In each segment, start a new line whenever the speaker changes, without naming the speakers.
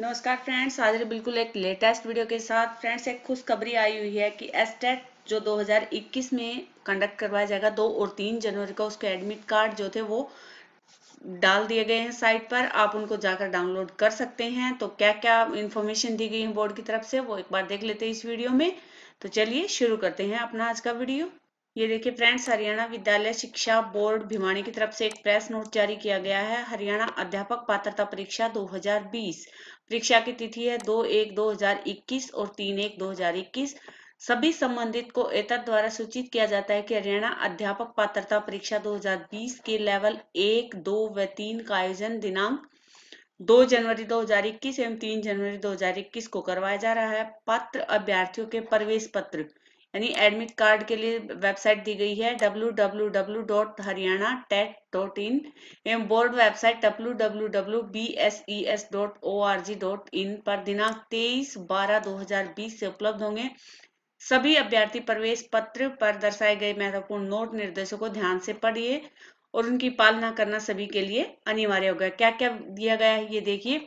नमस्कार फ्रेंड्स आज बिल्कुल एक लेटेस्ट वीडियो के साथ फ्रेंड्स एक खुशखबरी आई हुई है कि एसटेट जो 2021 में कंडक्ट करवाया जाएगा दो और तीन जनवरी को उसके एडमिट कार्ड जो थे वो डाल दिए गए हैं साइट पर आप उनको जाकर डाउनलोड कर सकते हैं तो क्या क्या इन्फॉर्मेशन दी गई है बोर्ड की तरफ से वो एक बार देख लेते हैं इस वीडियो में तो चलिए शुरू करते हैं अपना आज का वीडियो ये देखिए फ्रेंड्स हरियाणा विद्यालय शिक्षा बोर्ड भिवानी की तरफ से एक प्रेस नोट जारी किया गया है हरियाणा अध्यापक पात्रता परीक्षा 2020 परीक्षा की तिथि है दो एक दो हजार इक्कीस और तीन एक दो हजार इक्कीस सभी संबंधित को एत द्वारा सूचित किया जाता है कि हरियाणा अध्यापक पात्रता परीक्षा 2020 के लेवल एक दो व तीन का आयोजन दिनांक दो जनवरी 2021 एवं तीन जनवरी 2021 को करवाया जा रहा है पात्र अभ्यर्थियों के प्रवेश पत्र यानी एडमिट कार्ड के लिए वेबसाइट दी गई है W W W dot Haryana dot in एवं board website W W W B S E S dot O R G dot in पर दिनांक तेईस बारह दो हजार बीस से उपलब्ध होंगे सभी अभ्यर्थी प्रवेश पत्र पर दर्शाए गए महत्वपूर्ण नोट निर्देशों को ध्यान से पढ़िए और उनकी पालना करना सभी के लिए अनिवार्य होगा क्या क्या दिया गया है ये देखिए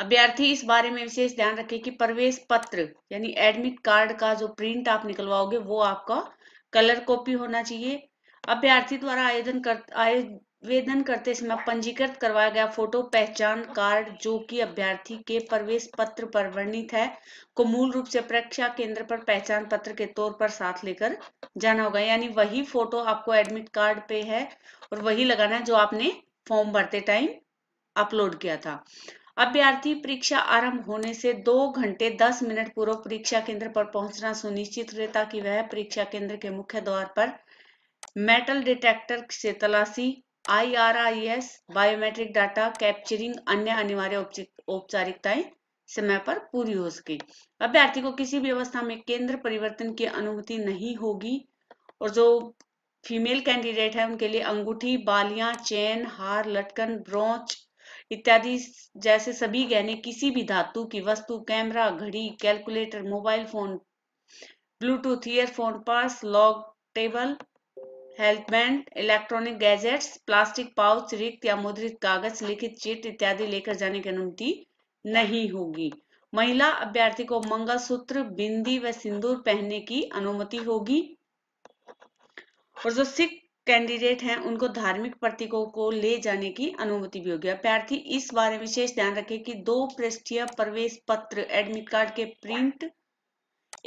अभ्यर्थी इस बारे में विशेष ध्यान रखें कि प्रवेश पत्र यानी एडमिट कार्ड का जो प्रिंट आप निकलवाओगे वो आपका कलर कॉपी होना चाहिए अभ्यर्थी द्वारा आयोजन कर आवेदन करते समय पंजीकृत करवाया गया फोटो पहचान कार्ड जो कि अभ्यर्थी के प्रवेश पत्र पर वर्णित है को मूल रूप से परीक्षा केंद्र पर पहचान पत्र के तौर पर साथ लेकर जाना होगा यानी वही फोटो आपको एडमिट कार्ड पे है और वही लगाना है जो आपने फॉर्म भरते टाइम अपलोड किया था अभ्यर्थी परीक्षा आरंभ होने से दो घंटे दस मिनट पूर्व परीक्षा केंद्र पर पहुंचना सुनिश्चित रहे ताकि वह परीक्षा केंद्र के मुख्य द्वार पर मेटल डिटेक्टर से तलाशी आईआरआईएस बायोमेट्रिक डाटा कैप्चरिंग अन्य अनिवार्य औपचारिकताएं समय पर पूरी हो सके अभ्यर्थी को किसी भी अवस्था में केंद्र परिवर्तन की अनुमति नहीं होगी और जो फीमेल कैंडिडेट है उनके लिए अंगूठी बालियां चेन हार लटकन ब्रोच इत्यादि जैसे सभी गहने किसी भी धातु की वस्तु कैमरा घड़ी calculator mobile phone Bluetooth earphone purse log table हेल्पबैंड इलेक्ट्रॉनिक गैजेट्स प्लास्टिक पाउच रिक्त या मुद्रित कागज लिखित चिट इत्यादि लेकर जाने की अनुमति नहीं होगी महिला अभ्यर्थी को मंगलसूत्र बिंदी व सिंदूर पहनने की अनुमति होगी और जो सिख कैंडिडेट हैं उनको धार्मिक प्रतीकों को ले जाने की अनुमति भी होगी अभ्यर्थी इस बारे में विशेष ध्यान रखें कि दो पृष्ठीय प्रवेश पत्र एडमिट कार्ड के प्रिंट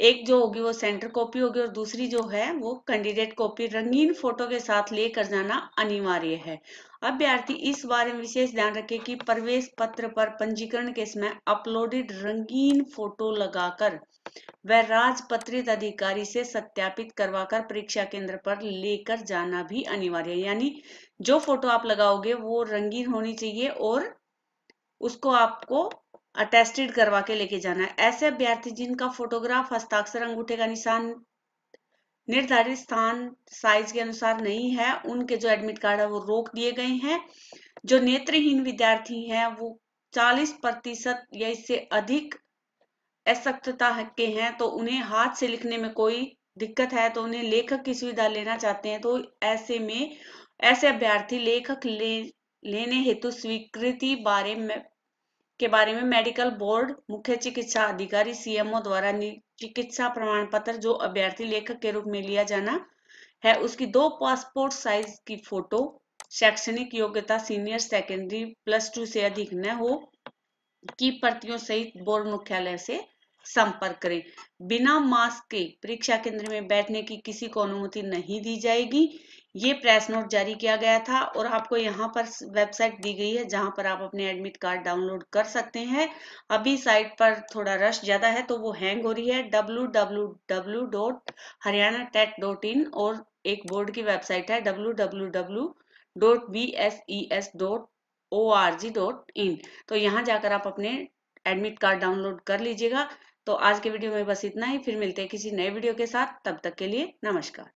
एक जो होगी वो सेंटर कॉपी होगी और दूसरी जो है वो कैंडिडेट कॉपी रंगीन फोटो के साथ लेकर जाना अनिवार्य है अभ्यर्थी इस बारे में विशेष ध्यान रखें कि प्रवेश पत्र पर पंजीकरण के समय अपलोडेड रंगीन फोटो लगाकर वह राजपत्रित अधिकारी से सत्यापित करवाकर परीक्षा केंद्र पर लेकर जाना भी अनिवार्य है यानी जो फोटो आप लगाओगे वो रंगीन होनी चाहिए और उसको आपको अटेस्टेड करवा के लेके जाना है ऐसे अभ्यर्थी जिनका फोटोग्राफ हस्ताक्षर अंगूठे का निशान निर्धारित स्थान साइज के अनुसार नहीं है उनके जो एडमिट कार्ड है वो रोक दिए गए हैं जो नेत्रहीन विद्यार्थी हैं वो 40 प्रतिशत या इससे अधिक असक्तता के हैं तो उन्हें हाथ से लिखने में कोई दिक्कत है तो उन्हें लेखक की सुविधा लेना चाहते हैं तो ऐसे में ऐसे अभ्यर्थी लेखक ले लेने हेतु स्वीकृति बारे में के बारे में मेडिकल बोर्ड मुख्य चिकित्सा अधिकारी सीएमओ द्वारा चिकित्सा प्रमाण पत्र जो अभ्यर्थी लेखक के रूप में लिया जाना है उसकी दो पासपोर्ट साइज की फोटो शैक्षणिक योग्यता सीनियर सेकेंडरी प्लस टू से अधिक न हो की प्रतियों सहित बोर्ड मुख्यालय से संपर्क करें बिना मास्क के परीक्षा केंद्र में बैठने की किसी को अनुमति नहीं दी जाएगी ये प्रेस नोट जारी किया गया था और आपको यहाँ पर वेबसाइट दी गई है जहाँ पर आप अपने एडमिट कार्ड डाउनलोड कर सकते हैं अभी साइट पर थोड़ा रश ज़्यादा है तो वो हैंग हो रही है डब्ल्यू और एक बोर्ड की वेबसाइट है डब्ल्यू e तो यहाँ जाकर आप अपने एडमिट कार्ड डाउनलोड कर लीजिएगा तो आज के वीडियो में बस इतना ही फिर मिलते हैं किसी नए वीडियो के साथ तब तक के लिए नमस्कार